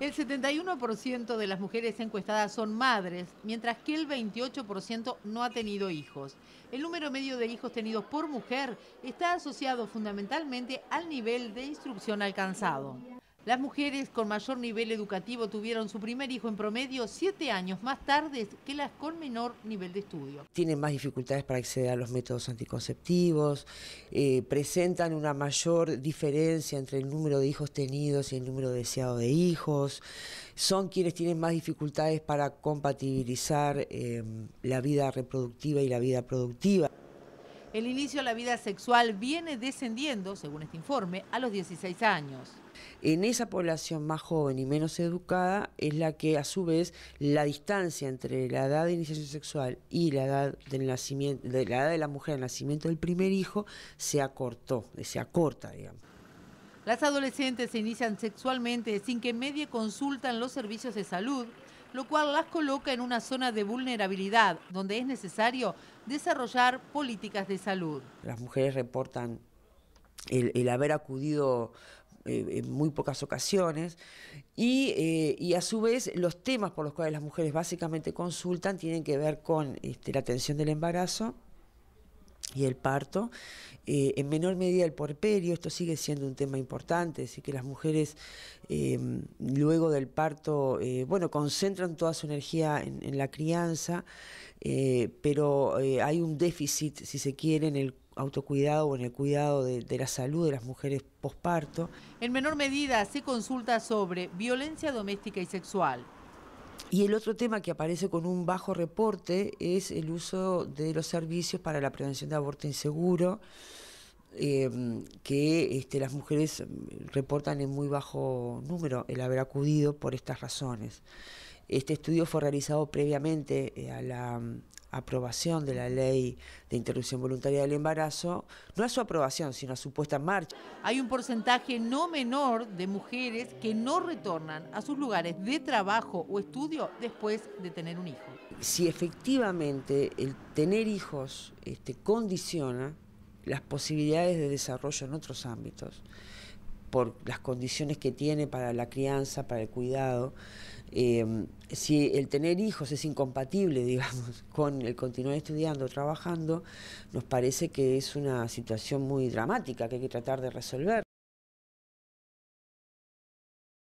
El 71% de las mujeres encuestadas son madres, mientras que el 28% no ha tenido hijos. El número medio de hijos tenidos por mujer está asociado fundamentalmente al nivel de instrucción alcanzado. Las mujeres con mayor nivel educativo tuvieron su primer hijo en promedio siete años más tarde que las con menor nivel de estudio. Tienen más dificultades para acceder a los métodos anticonceptivos, eh, presentan una mayor diferencia entre el número de hijos tenidos y el número deseado de hijos, son quienes tienen más dificultades para compatibilizar eh, la vida reproductiva y la vida productiva el inicio a la vida sexual viene descendiendo, según este informe, a los 16 años. En esa población más joven y menos educada es la que a su vez la distancia entre la edad de iniciación sexual y la edad del nacimiento, de la edad de la mujer al nacimiento del primer hijo se acortó, se acorta, digamos. Las adolescentes se inician sexualmente sin que medie consultan los servicios de salud lo cual las coloca en una zona de vulnerabilidad donde es necesario desarrollar políticas de salud. Las mujeres reportan el, haber acudido eh, en muy pocas ocasiones, eh, y, a su vez los temas por los cuales las mujeres básicamente consultan tienen que ver con este, la atención del embarazo, y el parto. Eh, en menor medida el porperio, esto sigue siendo un tema importante, así que las mujeres eh, luego del parto, eh, bueno, concentran toda su energía en, la crianza, pero hay un déficit, si se quiere, en el autocuidado o en el cuidado de, de, la salud de las mujeres posparto. En menor medida se consulta sobre violencia doméstica y sexual. Y el otro tema que aparece con un bajo reporte es el uso de los servicios para la prevención de aborto inseguro, eh, que este, las mujeres reportan en muy bajo número el haber acudido por estas razones. Este estudio fue realizado previamente eh, a la aprobación de la ley de interrupción voluntaria del embarazo, no a su aprobación, sino a su puesta en marcha. Hay un porcentaje no menor de mujeres que no retornan a sus lugares de trabajo o estudio después de tener un hijo. Si efectivamente el tener hijos este, condiciona las posibilidades de desarrollo en otros ámbitos, por las condiciones que tiene para la crianza, para el cuidado, Em, si el tener hijos es incompatible, digamos, con el continuar estudiando, trabajando, nos parece que es una situación muy dramática que hay que tratar de resolver.